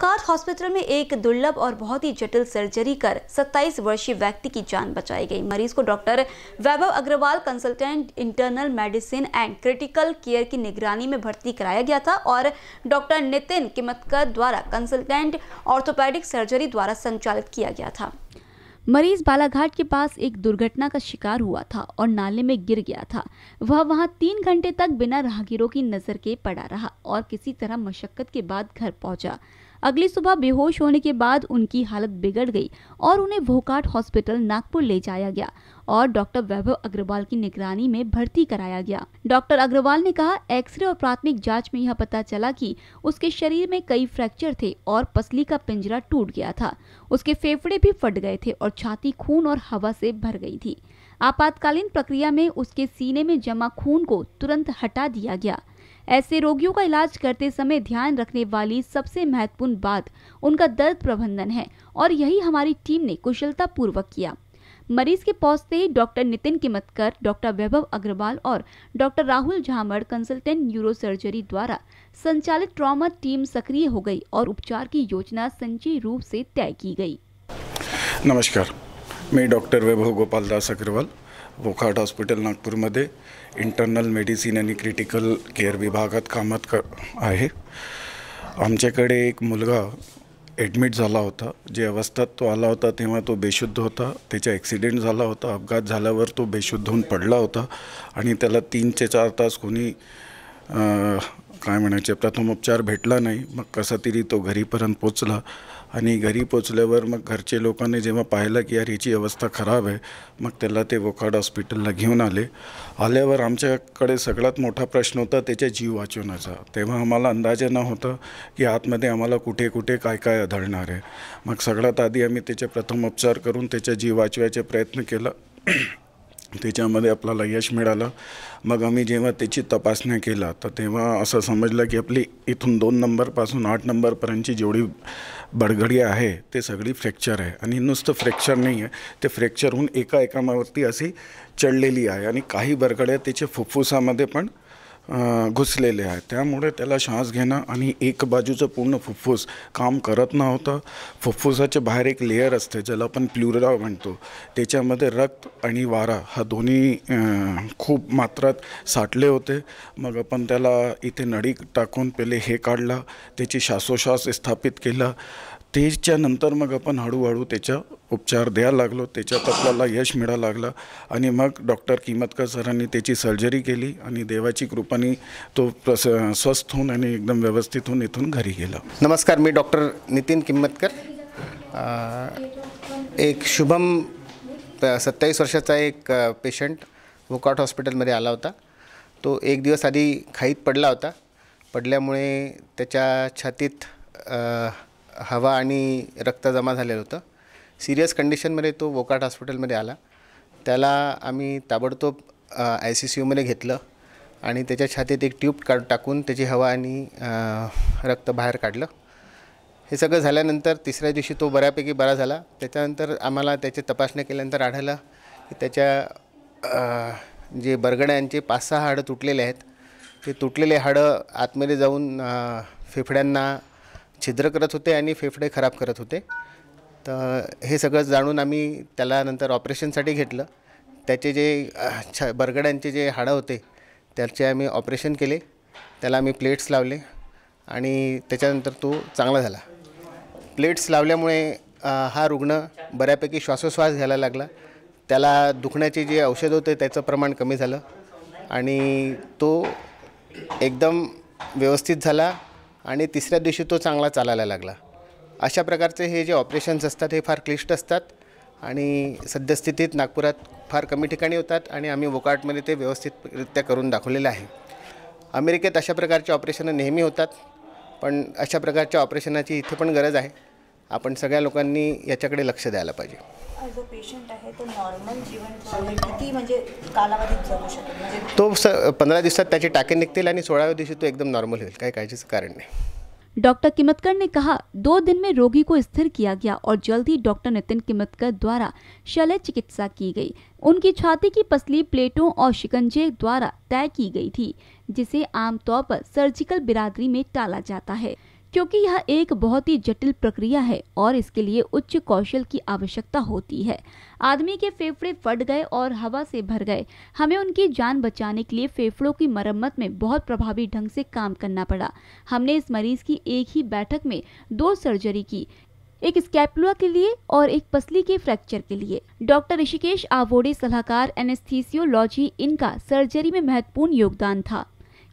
ओकात hospital में एक दुर्लभ और बहुत ही जटिल सर्जरी कर 27 वर्षीय व्यक्ति की जान बचाई गई मरीज को doctor Vaibhav Agrawal consultant internal medicine and critical care की निगरानी में भर्ती कराया गया था और डॉक्टर नितिन किमतकर द्वारा कंसल्टेंट ऑर्थोपेडिक सर्जरी द्वारा संचालित किया गया था मरीज बालाघाट के पास एक दुर्घटना का शिकार हुआ था और नाले में गिर गया था वह वहां तीन घंटे तक बिना राहगीरों की नज़र के पड़ा रहा और किसी तरह मशक्कत के बाद घर पहुंचा अगली सुबह बेहोश होने के बाद उनकी हालत बिगड़ गई और उन्हें भोकाट हॉस्पिटल नागपुर ले जाया गया और डॉक्टर वैभव अग्रवाल की निगरानी में भर्ती कराया गया डॉक्टर अग्रवाल ने कहा एक्सरे और प्राथमिक जांच में यह पता चला कि उसके शरीर में कई फ्रैक्चर थे और पसली का पिंजरा टूट गया था उसके फेफड़े भी फट गए थे और छाती खून और हवा से भर गई थी आपातकालीन प्रक्रिया में उसके सीने में जमा खून को तुरंत हटा दिया गया ऐसे रोगियों का इलाज करते समय ध्यान रखने वाली सबसे महत्वपूर्ण बात उनका दर्द प्रबंधन है और यही हमारी टीम ने कुशलता पूर्वक किया मरीज के पहुंचते ही डॉक्टर नितिन किमतकर डॉक्टर वैभव अग्रवाल और doctor Rahul Jhamad consultant neuro surgery द्वारा संचालित ट्रॉमा टीम सक्रिय हो गई और उपचार की योजना संचय रूप से तय की गई नमस्कार मी डॉक्टर वैभव गोपालदास अग्रवाल वोखाट हॉस्पिटल नागपूरमध्ये इंटरनल मेडिसिन आणि क्रिटिकल केअर विभागात कामात क आहे आमच्याकडे एक मुलगा ॲडमिट झाला होता जे अवस्थात तो आला होता तेव्हा तो बेशुद्ध होता त्याचा ॲक्सिडेंट झाला होता अपघात झाल्यावर तो बेशुद्ध होऊन पडला होता आणि त्याला तीन ते चार तास कोणी काय म्हणायचे प्रथम उपचार भेटला नाही मग कसा तरी तो घरीपर्यंत पोचला आणि घरी पोचल्यावर मग घरचे लोकांनी जेव्हा पाहिलं की यार याची अवस्था खराब आहे मग त्याला ते वोखाड हॉस्पिटलला घेऊन आले आल्यावर आमच्याकडे सगळ्यात मोठा प्रश्न होता त्याच्या जीव वाचवण्याचा तेव्हा आम्हाला अंदाजे नव्हता की आतमध्ये आम्हाला कुठे कुठे काय काय आढळणार आहे मग सगळ्यात आधी आम्ही त्याचे प्रथम उपचार करून त्याच्या जीव वाचवायचा प्रयत्न केला त्याच्यामध्ये आपल्याला यश मिळालं मग आम्ही जेव्हा त्याची तपासण्या केला तर तेव्हा असं समजलं की आपली इथून दोन नंबरपासून आठ नंबरपर्यंतची जेवढी बडगडी आहे ते सगळी फ्रॅक्चर आहे आणि नुसतं फ्रॅक्चर नाही आहे ते फ्रॅक्चर होऊन एका एकामावरती अशी चढलेली आहे आणि काही बरगड्या त्याच्या फुफ्फुसामध्ये पण घुसलेले आहे त्यामुळे त्याला श्वास घेणं आणि एक बाजूचं पूर्ण फुफ्फुस काम करत नव्हतं फुफ्फुसाच्या बाहेर एक लेअर असते ज्याला आपण प्ल्युरा म्हणतो त्याच्यामध्ये रक्त आणि वारा हा दोन्ही खूप मात्रात साठले होते मग आपण त्याला इथे नळी टाकून पहिले हे काढला त्याची श्वासोश्वास स्थापित केला तेच्या नंतर मग आपण हळूहळू त्याच्या उपचार द्यायला लागलो त्याच्यात आपल्याला यश मिळायला लागलं आणि मग डॉक्टर किमतकर सरांनी त्याची सर्जरी केली आणि देवाची कृपानी तो प्रस स्वस्थ होऊन आणि एकदम व्यवस्थित होऊन इथून घरी गेला नमस्कार मी डॉक्टर नितीन किंमतकर एक शुभम सत्तावीस वर्षाचा एक पेशंट वोकाट हॉस्पिटलमध्ये आला होता तो एक दिवस आधी खाईत पडला होता पडल्यामुळे त्याच्या छातीत हवा आणि रक्त जमा झालेलं होतं सिरियस कंडिशनमध्ये तो वोकाट हॉस्पिटलमध्ये आला त्याला आम्ही ताबडतोब आय सी सी यूमध्ये घेतलं आणि त्याच्या छातीत एक ट्यूब काढ टाकून त्याची हवा आणि रक्त बाहेर काढलं हे सगळं झाल्यानंतर तिसऱ्या दिवशी तो बऱ्यापैकी बरा झाला त्याच्यानंतर आम्हाला त्याची तपासणी केल्यानंतर आढळलं की त्याच्या जे बरगड्यांचे पाच सहा हाडं तुटलेले आहेत ते तुटलेले हाडं आतमध्ये जाऊन फेफड्यांना छिद्र करत होते आणि फेफडे खराब करत होते तर हे सगळं जाणून आम्ही त्याला नंतर ऑपरेशनसाठी घेतलं त्याचे जे छ बरगड्यांचे जे हाडं होते त्याचे आम्ही ऑपरेशन केले त्याला आम्ही प्लेट्स लावले आणि त्याच्यानंतर तो चांगला झाला प्लेट्स लावल्यामुळे हा रुग्ण बऱ्यापैकी श्वासोश्वास घ्यायला लागला त्याला दुखण्याचे जे औषध होते त्याचं प्रमाण कमी झालं आणि तो एकदम व्यवस्थित झाला आणि तिसऱ्या दिवशी तो चांगला चालायला लागला अशा प्रकारचे हे जे ऑपरेशन्स असतात हे फार क्लिष्ट असतात आणि सद्यस्थितीत नागपुरात फार कमी ठिकाणी होतात आणि आम्ही वोकाटमध्ये ते व्यवस्थितरित्या करून दाखवलेलं आहे अमेरिकेत अशा प्रकारचे ऑपरेशनं नेहमी होतात पण अशा प्रकारच्या ऑपरेशनाची इथे पण गरज आहे अपन सग्या लोकांनी याच्याकडे लक्ष द्यायला पाजे जो पेशंट आहे तो नॉर्मल जीवन तो स पंधरा दिवसात त्याचे टाके निकतील आणि दिवसी तो एकदम नॉर्मल होईल कारण नहीं डॉक्टर किमतकर ने कहा दो दिन में रोगी को स्थिर किया गया और जल्द ही डॉक्टर नितिन किमतकर द्वारा शल्य चिकित्सा की गई उनकी छाती की पसली प्लेटों और शिकंजे द्वारा तय की गई थी जिसे आमतौर पर सर्जिकल बिरादरी में टाला जाता है क्योंकि यह एक बहुत ही जटिल प्रक्रिया है और इसके लिए उच्च कौशल की आवश्यकता होती है आदमी के फेफड़े फट गए और हवा से भर गए हमें उनकी जान बचाने के लिए फेफड़ों की मरम्मत में बहुत प्रभावी ढंग से काम करना पड़ा हमने इस मरीज की एक ही बैठक में दो सर्जरी की एक स्कैपुला के लिए और एक पसली के फ्रैक्चर के लिए डॉक्टर ऋषिकेश आवोड़े सलाहकार एनेस्थीसियोलॉजी इनका सर्जरी में महत्वपूर्ण योगदान था